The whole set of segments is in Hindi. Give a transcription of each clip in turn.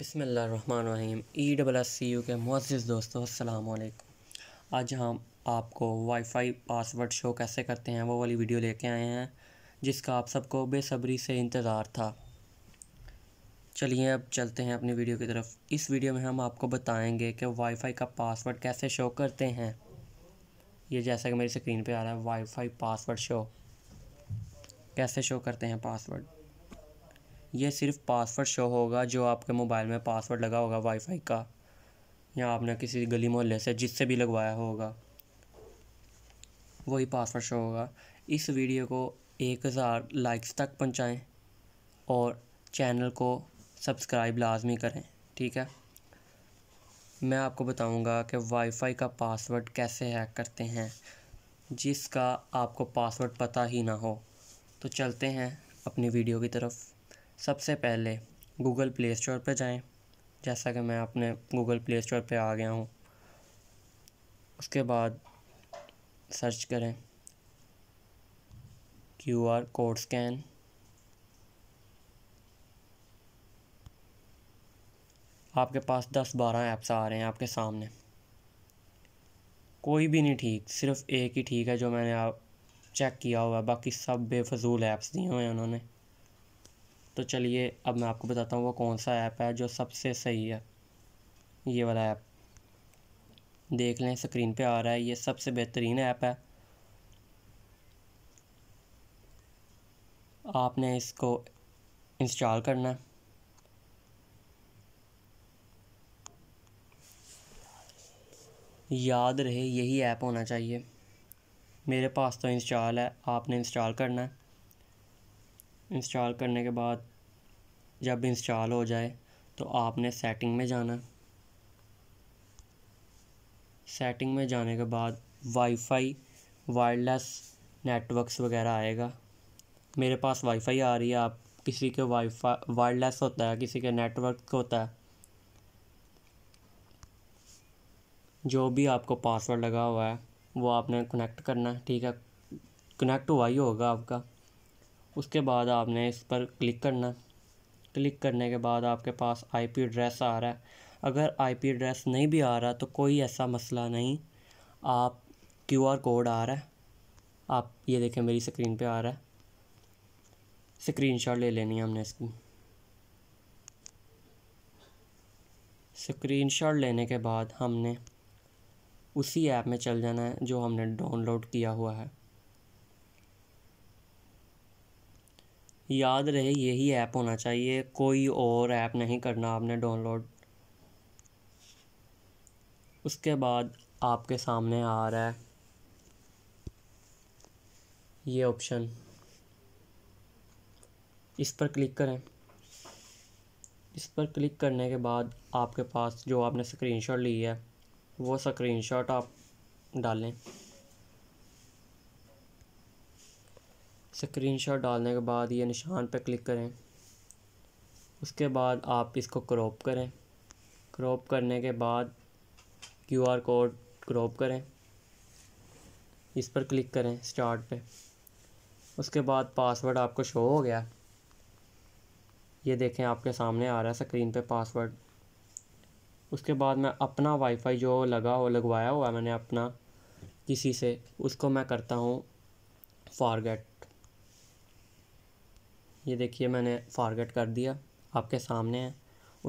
बिसमीम E double S C U के मज़ज़ दोस्तों अल्लाम आज हम आपको वाईफाई पासवर्ड शो कैसे करते हैं वो वाली वीडियो लेके आए हैं जिसका आप सबको बेसब्री से इंतज़ार था चलिए अब चलते हैं अपनी वीडियो की तरफ इस वीडियो में हम आपको बताएंगे कि वाईफाई का पासवर्ड कैसे शो करते हैं ये जैसा कि मेरी स्क्रीन पे आ रहा है वाईफाई पासवर्ड शो कैसे शो करते हैं पासवर्ड ये सिर्फ पासवर्ड शो होगा जो आपके मोबाइल में पासवर्ड लगा होगा वाईफाई का या आपने किसी गली मोहल्ले से जिससे भी लगवाया होगा वही पासवर्ड शो होगा इस वीडियो को एक हज़ार लाइक्स तक पहुँचाएँ और चैनल को सब्सक्राइब लाजमी करें ठीक है मैं आपको बताऊंगा कि वाईफाई का पासवर्ड कैसे हैक करते हैं जिसका आपको पासवर्ड पता ही ना हो तो चलते हैं अपनी वीडियो की तरफ़ सबसे पहले गूगल प्ले स्टोर पर जाएँ जैसा कि मैं अपने गूगल प्ले स्टोर पर आ गया हूँ उसके बाद सर्च करें क्यू आर कोड स्कैन आपके पास दस बारह ऐप्स आ रहे हैं आपके सामने कोई भी नहीं ठीक सिर्फ एक ही ठीक है जो मैंने आप चेक किया हुआ है बाकी सब बेफजूल ऐप्स दिए हुए हैं उन्होंने तो चलिए अब मैं आपको बताता हूँ वो कौन सा ऐप है जो सबसे सही है ये वाला ऐप देख लें स्क्रीन पे आ रहा है ये सबसे बेहतरीन ऐप है आपने इसको इंस्टॉल करना है याद रहे यही ऐप होना चाहिए मेरे पास तो इंस्टॉल है आपने इंस्टॉल करना है इंस्टॉल करने के बाद जब इंस्टॉल हो जाए तो आपने सेटिंग में जाना सेटिंग में जाने के बाद वाईफाई वायरलेस नेटवर्क्स वगैरह आएगा मेरे पास वाईफाई आ रही है आप किसी के वाईफाई वायरलेस होता है किसी के नेटवर्क होता है जो भी आपको पासवर्ड लगा हुआ है वो आपने कनेक्ट करना है ठीक है कनेक्ट हुआ ही होगा आपका उसके बाद आपने इस पर क्लिक करना क्लिक करने के बाद आपके पास आईपी एड्रेस आ रहा है अगर आईपी एड्रेस नहीं भी आ रहा तो कोई ऐसा मसला नहीं आप क्यूआर कोड आ रहा है आप ये देखें मेरी स्क्रीन पे आ रहा है स्क्रीनशॉट ले लेनी है हमने इसकी स्क्रीनशॉट लेने के बाद हमने उसी ऐप में चल जाना है जो हमने डाउनलोड किया हुआ है याद रहे यही ऐप होना चाहिए कोई और ऐप नहीं करना आपने डाउनलोड उसके बाद आपके सामने आ रहा है ये ऑप्शन इस पर क्लिक करें इस पर क्लिक करने के बाद आपके पास जो आपने स्क्रीनशॉट ली है वो स्क्रीनशॉट आप डालें स्क्रीनशॉट डालने के बाद ये निशान पर क्लिक करें उसके बाद आप इसको क्रॉप करें क्रॉप करने के बाद क्यू आर कोड क्रॉप करें इस पर क्लिक करें स्टार्ट पे उसके बाद पासवर्ड आपको शो हो गया ये देखें आपके सामने आ रहा है स्क्रीन पे पासवर्ड उसके बाद मैं अपना वाईफाई जो लगा हो लगवाया हुआ मैंने अपना किसी से उसको मैं करता हूँ फॉरगेट ये देखिए मैंने फारगेट कर दिया आपके सामने है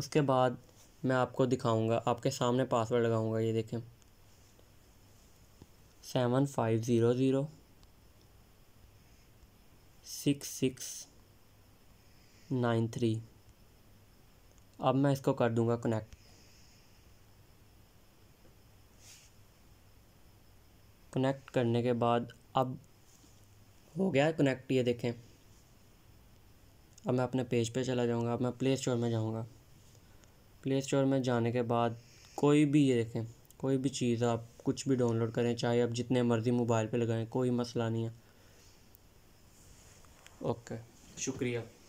उसके बाद मैं आपको दिखाऊंगा आपके सामने पासवर्ड लगाऊंगा ये देखें seven five zero zero six six nine three अब मैं इसको कर दूंगा कनेक्ट कनेक्ट करने के बाद अब हो गया कनेक्ट ये देखें अब मैं अपने पेज पे चला जाऊँगा अब मैं प्ले स्टोर में जाऊँगा प्ले स्टोर में जाने के बाद कोई भी ये देखें कोई भी चीज़ आप कुछ भी डाउनलोड करें चाहे आप जितने मर्ज़ी मोबाइल पे लगाएं कोई मसला नहीं है ओके शुक्रिया